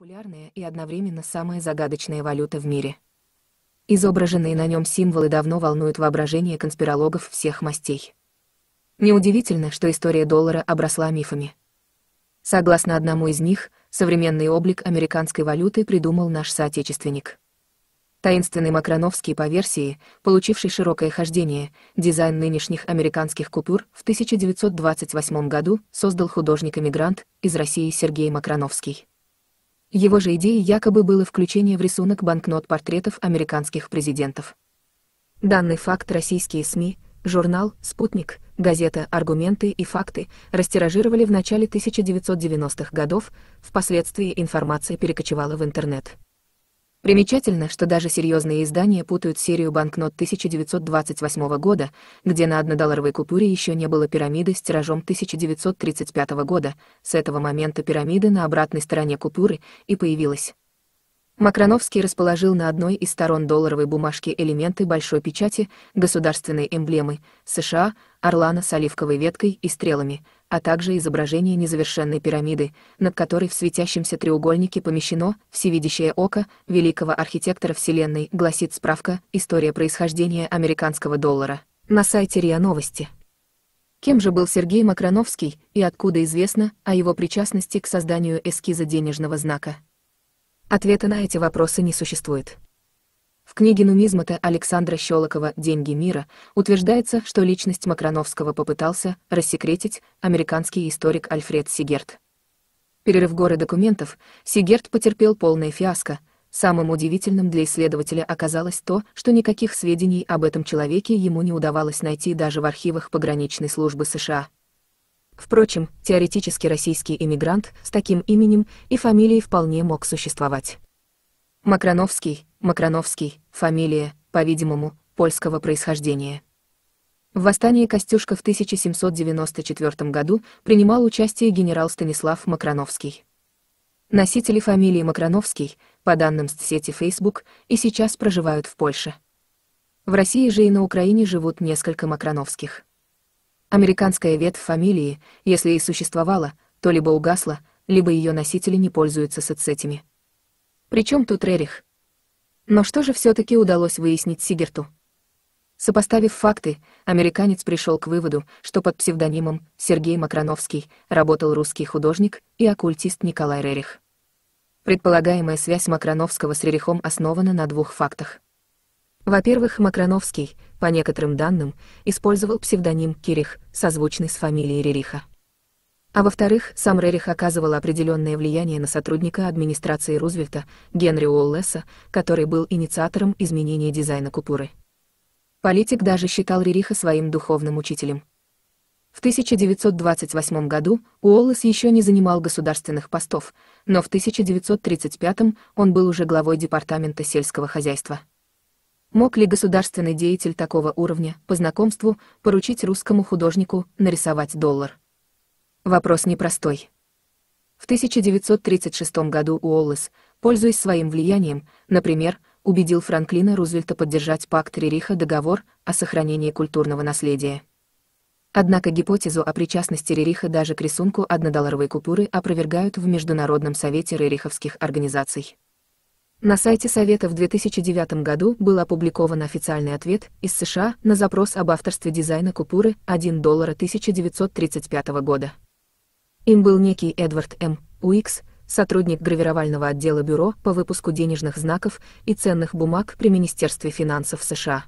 популярная и одновременно самая загадочная валюта в мире. Изображенные на нем символы давно волнуют воображение конспирологов всех мастей. Неудивительно, что история доллара обросла мифами. Согласно одному из них, современный облик американской валюты придумал наш соотечественник. Таинственный Макроновский по версии, получивший широкое хождение, дизайн нынешних американских купюр в 1928 году создал художник-эмигрант из России Сергей Макроновский. Его же идеей якобы было включение в рисунок банкнот портретов американских президентов. Данный факт российские СМИ, журнал «Спутник», газета «Аргументы и факты» растиражировали в начале 1990-х годов, впоследствии информация перекочевала в интернет. Примечательно, что даже серьезные издания путают серию банкнот 1928 года, где на однодолларовой купюре еще не было пирамиды с тиражом 1935 года, с этого момента пирамиды на обратной стороне купюры и появилась. Макроновский расположил на одной из сторон долларовой бумажки элементы большой печати, государственной эмблемы США, орлана с оливковой веткой и стрелами, а также изображение незавершенной пирамиды, над которой в светящемся треугольнике помещено «Всевидящее око» великого архитектора Вселенной, гласит справка «История происхождения американского доллара» на сайте РИА Новости. Кем же был Сергей Макроновский и откуда известно о его причастности к созданию эскиза денежного знака? Ответа на эти вопросы не существует. В книге нумизмата Александра Щелокова «Деньги мира» утверждается, что личность Макроновского попытался рассекретить американский историк Альфред Сигерт. Перерыв горы документов, Сигерт потерпел полное фиаско. Самым удивительным для исследователя оказалось то, что никаких сведений об этом человеке ему не удавалось найти даже в архивах пограничной службы США. Впрочем, теоретически российский иммигрант с таким именем и фамилией вполне мог существовать. Макроновский, Макроновский, фамилия, по-видимому, польского происхождения. В восстании Костюшка в 1794 году принимал участие генерал Станислав Макроновский. Носители фамилии Макроновский, по данным с сети Facebook, и сейчас проживают в Польше. В России же и на Украине живут несколько Макроновских. Американская ветвь фамилии, если и существовала, то либо угасла, либо ее носители не пользуются соцсетями. Причем тут Рерих? Но что же все таки удалось выяснить Сигерту? Сопоставив факты, американец пришел к выводу, что под псевдонимом Сергей Макроновский работал русский художник и оккультист Николай Рерих. Предполагаемая связь Макроновского с Рерихом основана на двух фактах. Во-первых, Макроновский, по некоторым данным, использовал псевдоним Кирих, созвучный с фамилией Рериха. А во-вторых, сам Рерих оказывал определенное влияние на сотрудника администрации Рузвельта, Генри Уоллеса, который был инициатором изменения дизайна купуры. Политик даже считал Рериха своим духовным учителем. В 1928 году Уоллес еще не занимал государственных постов, но в 1935 он был уже главой Департамента сельского хозяйства. Мог ли государственный деятель такого уровня, по знакомству, поручить русскому художнику нарисовать доллар? Вопрос непростой. В 1936 году Уоллес, пользуясь своим влиянием, например, убедил Франклина Рузвельта поддержать пакт Рериха договор о сохранении культурного наследия. Однако гипотезу о причастности Рериха даже к рисунку однодолларовой купюры опровергают в Международном совете рериховских организаций. На сайте Совета в 2009 году был опубликован официальный ответ из США на запрос об авторстве дизайна купюры 1 доллара 1935 года. Им был некий Эдвард М. Уикс, сотрудник гравировального отдела Бюро по выпуску денежных знаков и ценных бумаг при Министерстве финансов США.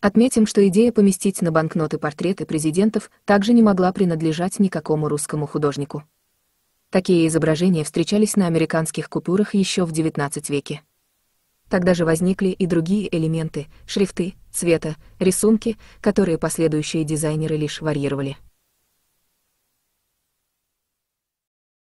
Отметим, что идея поместить на банкноты портреты президентов также не могла принадлежать никакому русскому художнику. Такие изображения встречались на американских купюрах еще в XIX веке. Тогда же возникли и другие элементы, шрифты, цвета, рисунки, которые последующие дизайнеры лишь варьировали.